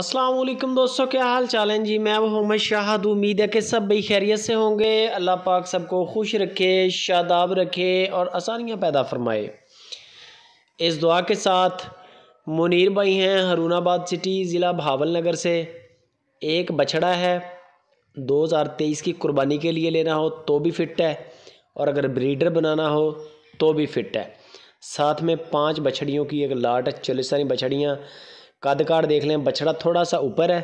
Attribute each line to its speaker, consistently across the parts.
Speaker 1: السلام علیکم دوستو کیا حال چال جی میں محمد شاہد امید ہے کہ سب بھی خیریت سے ہوں گے اللہ پاک سب کو خوش رکھے شاداب رکھے اور آسانیاں پیدا فرمائے اس دعا کے ساتھ منیر بھائی ہیں ہرون آباد سٹی ضلع بھاول نگر سے ایک بچھڑا ہے دو ہزار کی قربانی کے لیے لینا ہو تو بھی فٹ ہے اور اگر بریڈر بنانا ہو تو بھی فٹ ہے ساتھ میں پانچ بچھڑیوں کی ایک لاٹ ہے چولیسانی بچھڑیاں قد کار دیکھ لیں بچھڑا تھوڑا سا اوپر ہے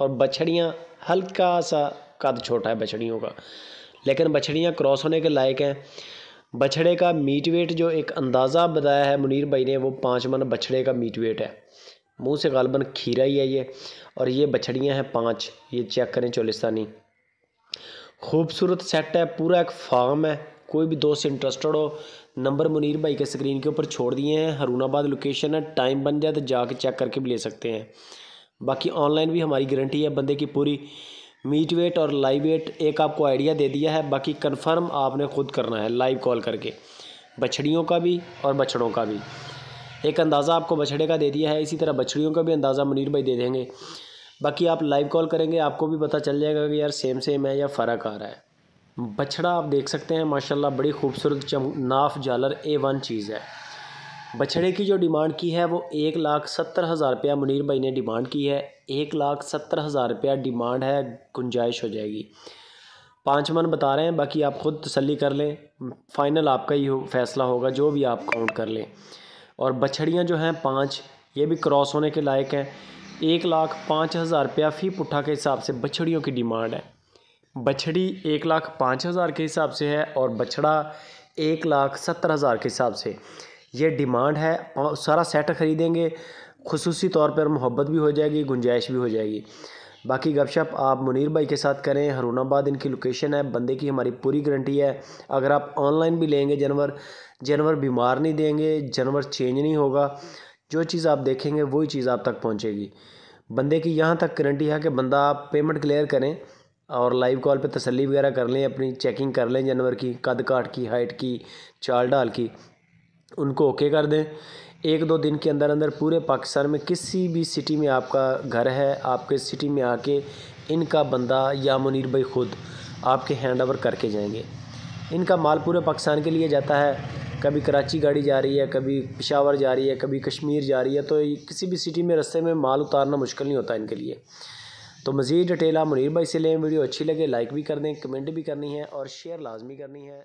Speaker 1: اور بچھڑیاں ہلکا سا قد چھوٹا ہے بچھڑیوں کا لیکن بچھڑیاں کراس ہونے کے لائق ہیں بچھڑے کا میٹ ویٹ جو ایک اندازہ بتایا ہے منیر بھائی نے وہ پانچ من بچھڑے کا میٹ ویٹ ہے منہ سے غالباً کھیرا ہی ہے یہ اور یہ بچھڑیاں ہیں پانچ یہ چیک کریں چولستانی خوبصورت سیٹ ہے پورا ایک فارم ہے کوئی بھی دوست انٹرسٹڈ ہو نمبر منیر بھائی کے اسکرین کے اوپر چھوڑ دیے ہیں ہرون آباد لوکیشن ہے ٹائم بن جائے تو جا کے چیک کر کے بھی لے سکتے ہیں باقی آن لائن بھی ہماری گارنٹی ہے بندے کی پوری میٹ ویٹ اور لائیو ویٹ ایک آپ کو آئیڈیا دے دیا ہے باقی کنفرم آپ نے خود کرنا ہے لائیو کال کر کے بچڑیوں کا بھی اور بچھڑوں کا بھی ایک اندازہ آپ کو بچھڑے کا دے دیا ہے اسی طرح بچڑیوں کا بھی اندازہ منیر بھائی دے دیں گے باقی آپ لائیو کال کریں گے آپ کو بھی پتا چل جائے گا کہ یار سیم سیم ہے یا فرق آ رہا ہے بچھڑا آپ دیکھ سکتے ہیں ماشاء اللہ بڑی خوبصورت ناف جالر اے ون چیز ہے بچھڑے کی جو ڈیمانڈ کی ہے وہ ایک لاکھ ستر ہزار روپیہ منیر بھائی نے ڈیمانڈ کی ہے ایک لاکھ ستر ہزار روپیہ ڈیمانڈ ہے گنجائش ہو جائے گی پانچ من بتا رہے ہیں باقی آپ خود تسلی کر لیں فائنل آپ کا ہی فیصلہ ہوگا جو بھی آپ کاؤنٹ کر لیں اور بچھڑیاں جو ہیں پانچ یہ بھی کراس ہونے کے لائق ہیں ایک لاکھ پانچ ہزار روپیہ فی پٹھا کے حساب سے بچھڑیوں کی ڈیمانڈ ہے بچھڑی ایک لاکھ پانچ ہزار کے حساب سے ہے اور بچھڑا ایک لاکھ ستر ہزار کے حساب سے یہ ڈیمانڈ ہے سارا سیٹ خریدیں گے خصوصی طور پر محبت بھی ہو جائے گی گنجائش بھی ہو جائے گی باقی گپ شپ آپ منیر بھائی کے ساتھ کریں ہرون آباد ان کی لوکیشن ہے بندے کی ہماری پوری گارنٹی ہے اگر آپ آن لائن بھی لیں گے جانور جانور بیمار نہیں دیں گے جانور چینج نہیں ہوگا جو چیز آپ دیکھیں گے وہی چیز آپ تک پہنچے گی بندے کی یہاں تک گرنٹی ہے کہ بندہ آپ پیمنٹ کلیئر کریں اور لائیو کال پہ تسلی وغیرہ کر لیں اپنی چیکنگ کر لیں جانور کی قد کاٹ کی ہائٹ کی چال ڈال کی ان کو اوکے کر دیں ایک دو دن کے اندر اندر پورے پاکستان میں کسی بھی سٹی میں آپ کا گھر ہے آپ کے سٹی میں آ کے ان کا بندہ یا منیر بھائی خود آپ کے ہینڈ اوور کر کے جائیں گے ان کا مال پورے پاکستان کے لیے جاتا ہے کبھی کراچی گاڑی جا رہی ہے کبھی پشاور جا رہی ہے کبھی کشمیر جا رہی ہے تو کسی بھی سٹی میں رستے میں مال اتارنا مشکل نہیں ہوتا ان کے لیے تو مزید ڈیٹیل آپ منیر بھائی سے لیں ویڈیو اچھی لگے لائک بھی کر دیں کمنٹ بھی کرنی ہے اور شیئر لازمی کرنی ہے